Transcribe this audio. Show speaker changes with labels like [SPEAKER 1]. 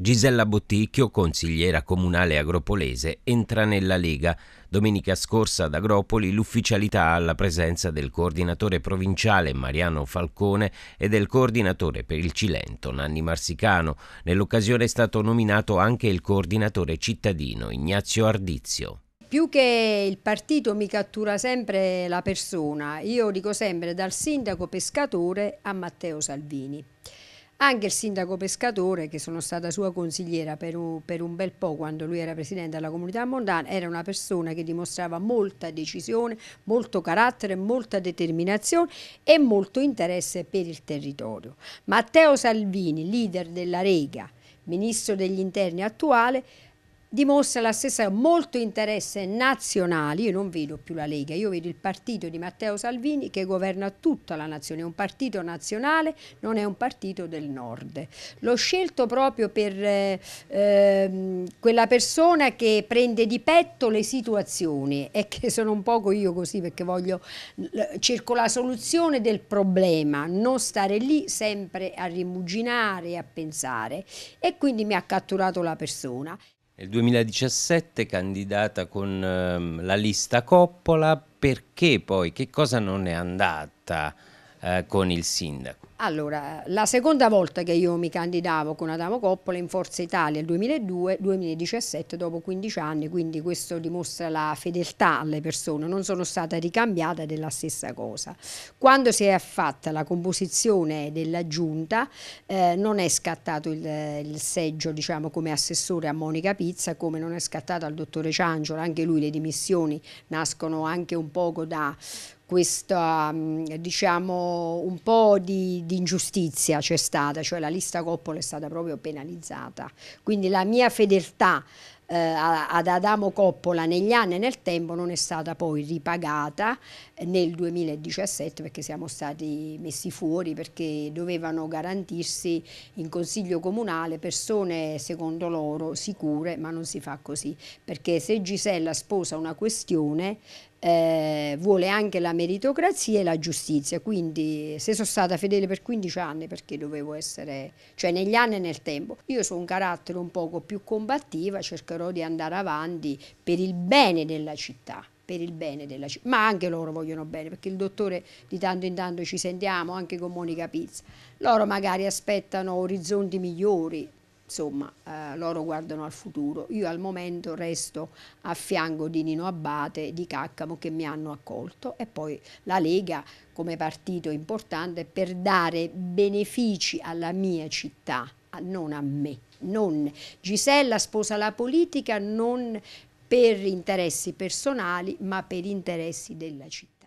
[SPEAKER 1] Gisella Botticchio, consigliera comunale agropolese, entra nella Lega. Domenica scorsa ad Agropoli l'ufficialità alla presenza del coordinatore provinciale Mariano Falcone e del coordinatore per il Cilento Nanni Marsicano. Nell'occasione è stato nominato anche il coordinatore cittadino Ignazio Ardizio
[SPEAKER 2] più che il partito mi cattura sempre la persona, io dico sempre dal sindaco pescatore a Matteo Salvini. Anche il sindaco Pescatore, che sono stata sua consigliera per un, per un bel po' quando lui era presidente della comunità mondana, era una persona che dimostrava molta decisione, molto carattere, molta determinazione e molto interesse per il territorio. Matteo Salvini, leader della Rega, ministro degli interni attuale, dimostra la stessa molto interesse nazionale, io non vedo più la Lega, io vedo il partito di Matteo Salvini che governa tutta la nazione, è un partito nazionale, non è un partito del nord. L'ho scelto proprio per eh, ehm, quella persona che prende di petto le situazioni e che sono un poco io così perché voglio, cerco la soluzione del problema, non stare lì sempre a rimuginare, e a pensare e quindi mi ha catturato la persona.
[SPEAKER 1] Nel 2017 candidata con ehm, la lista Coppola, perché poi che cosa non è andata? Eh, con il sindaco?
[SPEAKER 2] Allora, la seconda volta che io mi candidavo con Adamo Coppola in Forza Italia, nel 2002-2017, dopo 15 anni, quindi questo dimostra la fedeltà alle persone, non sono stata ricambiata della stessa cosa. Quando si è fatta la composizione della giunta, eh, non è scattato il, il, seggio, diciamo, come assessore a Monica Pizza, come non è scattato al dottore Ciangiola, anche lui le dimissioni nascono anche un poco da questa mm, diciamo un po' di, di ingiustizia c'è stata, cioè la lista Coppola è stata proprio penalizzata. Quindi la mia fedeltà eh, ad Adamo Coppola negli anni e nel tempo non è stata poi ripagata nel 2017 perché siamo stati messi fuori perché dovevano garantirsi in consiglio comunale persone secondo loro sicure ma non si fa così perché se Gisella sposa una questione eh, vuole anche la meritocrazia e la giustizia, quindi se sono stata fedele per 15 anni perché dovevo essere, cioè negli anni e nel tempo, io sono un carattere un poco più combattiva, cercherò decidono di andare avanti per il bene della città per il bene della città, ma anche loro vogliono bene, perché il dottore di tanto in tanto ci sentiamo anche con Monica Pizza. Loro magari aspettano orizzonti migliori, insomma, eh, loro guardano al futuro. Io al momento resto a fianco di Nino Abate, di Caccamo che mi hanno accolto e poi la Lega come partito importante per dare benefici alla mia città, non a me non. Gisella sposa la politica non per interessi personali ma per interessi della città.